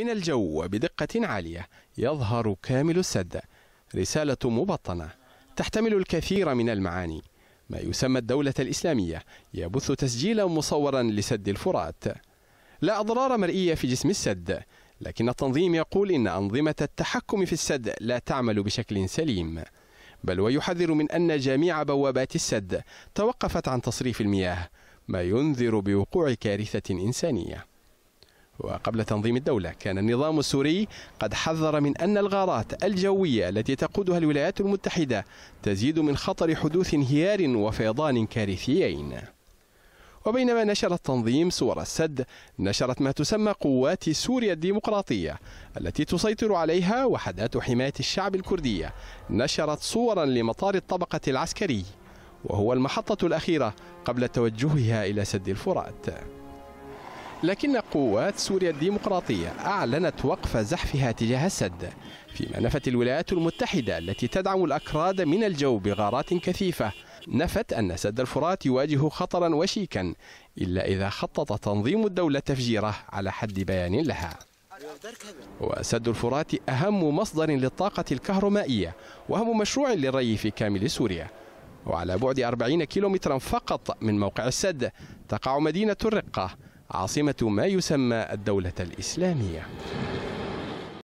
من الجو وبدقة عالية يظهر كامل السد رسالة مبطنة تحتمل الكثير من المعاني ما يسمى الدولة الإسلامية يبث تسجيلا مصورا لسد الفرات لا أضرار مرئية في جسم السد لكن التنظيم يقول إن أنظمة التحكم في السد لا تعمل بشكل سليم بل ويحذر من أن جميع بوابات السد توقفت عن تصريف المياه ما ينذر بوقوع كارثة إنسانية وقبل تنظيم الدولة كان النظام السوري قد حذر من أن الغارات الجوية التي تقودها الولايات المتحدة تزيد من خطر حدوث انهيار وفيضان كارثيين وبينما نشر التنظيم صور السد نشرت ما تسمى قوات سوريا الديمقراطية التي تسيطر عليها وحدات حماية الشعب الكردية نشرت صورا لمطار الطبقة العسكري وهو المحطة الأخيرة قبل توجهها إلى سد الفرات لكن قوات سوريا الديمقراطية أعلنت وقف زحفها تجاه السد فيما نفت الولايات المتحدة التي تدعم الأكراد من الجو بغارات كثيفة نفت أن سد الفرات يواجه خطرا وشيكا إلا إذا خطط تنظيم الدولة تفجيره على حد بيان لها وسد الفرات أهم مصدر للطاقة الكهرومائية وأهم مشروع للري في كامل سوريا وعلى بعد 40 كيلومترا فقط من موقع السد تقع مدينة الرقة عاصمة ما يسمى الدولة الإسلامية